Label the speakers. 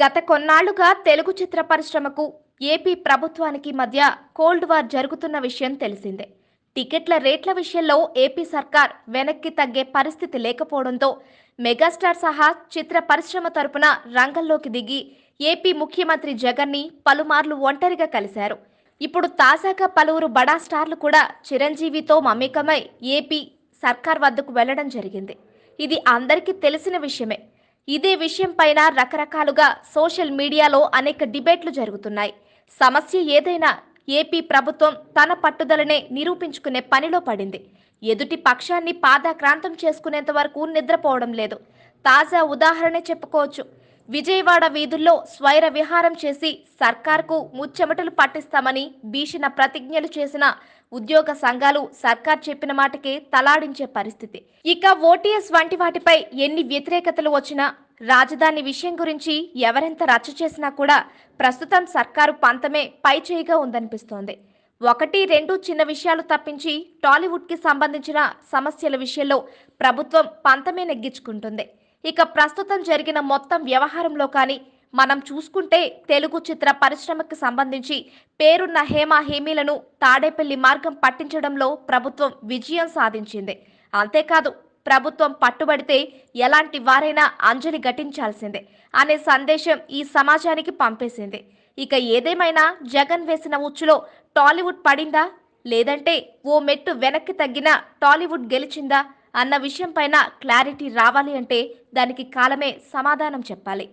Speaker 1: గత కొన్నాళ్లుగా తెలుగు చిత్ర పరిశ్రమకు ఏపీ ప్రభుత్వానికి మధ్య కోల్డ్ వార్ జరుగుతున్న విషయం తెలిసిందే టికెట్ల రేట్ల విషయంలో ఏపీ సర్కార్ వెనక్కి తగ్గే పరిస్థితి లేకపోవడంతో మెగాస్టార్ సహా చిత్ర పరిశ్రమ తరపున రంగంలోకి దిగి ఏపీ ముఖ్యమంత్రి జగన్ని పలుమార్లు ఒంటరిగా కలిశారు ఇప్పుడు తాజాగా పలువురు బడా స్టార్లు కూడా చిరంజీవితో మమేకమై ఏపీ సర్కార్ వద్దకు వెళ్లడం జరిగింది ఇది అందరికీ తెలిసిన విషయమే ఇదే విషయంపైన రకరకాలుగా సోషల్ మీడియాలో అనేక డిబేట్లు జరుగుతున్నాయి సమస్య ఏదైనా ఏపీ ప్రభుత్వం తన పట్టుదలనే నిరూపించుకునే పనిలో పడింది ఎదుటి పక్షాన్ని పాదాక్రాంతం చేసుకునేంత వరకు నిద్రపోవడం లేదు తాజా ఉదాహరణ చెప్పుకోవచ్చు విజయవాడ వీధుల్లో స్వైర విహారం చేసి సర్కార్కు ముచ్చెమటలు పట్టిస్తామని భీషణ ప్రతిజ్ఞలు చేసిన ఉద్యోగ సంఘాలు సర్కార్ చెప్పిన మాటకే తలాడించే పరిస్థితి ఇక ఓటీఎస్ వంటి వాటిపై ఎన్ని వ్యతిరేకతలు వచ్చినా రాజధాని విషయం గురించి ఎవరెంత రచ్చ చేసినా కూడా ప్రస్తుతం సర్కారు పంతమే పై చేయిగా ఉందనిపిస్తోంది ఒకటి రెండు చిన్న విషయాలు తప్పించి టాలీవుడ్కి సంబంధించిన సమస్యల విషయంలో ప్రభుత్వం పంతమే నెగ్గించుకుంటుంది ఇక ప్రస్తుతం జరిగిన మొత్తం వ్యవహారంలో కానీ మనం చూసుకుంటే తెలుగు చిత్ర పరిశ్రమకు సంబంధించి పేరున్న హేమ హేమీలను తాడేపల్లి మార్గం పట్టించడంలో ప్రభుత్వం విజయం సాధించింది అంతేకాదు ప్రభుత్వం పట్టుబడితే ఎలాంటి వారైనా అంజలి ఘటించాల్సిందే అనే సందేశం ఈ సమాజానికి పంపేసింది ఇక ఏదేమైనా జగన్ వేసిన ఉచ్చులో టాలీవుడ్ పడిందా లేదంటే ఓ మెట్టు వెనక్కి తగ్గిన టాలీవుడ్ గెలిచిందా అన్న విషయంపైన క్లారిటీ రావాలి అంటే దానికి కాలమే సమాధానం చెప్పాలి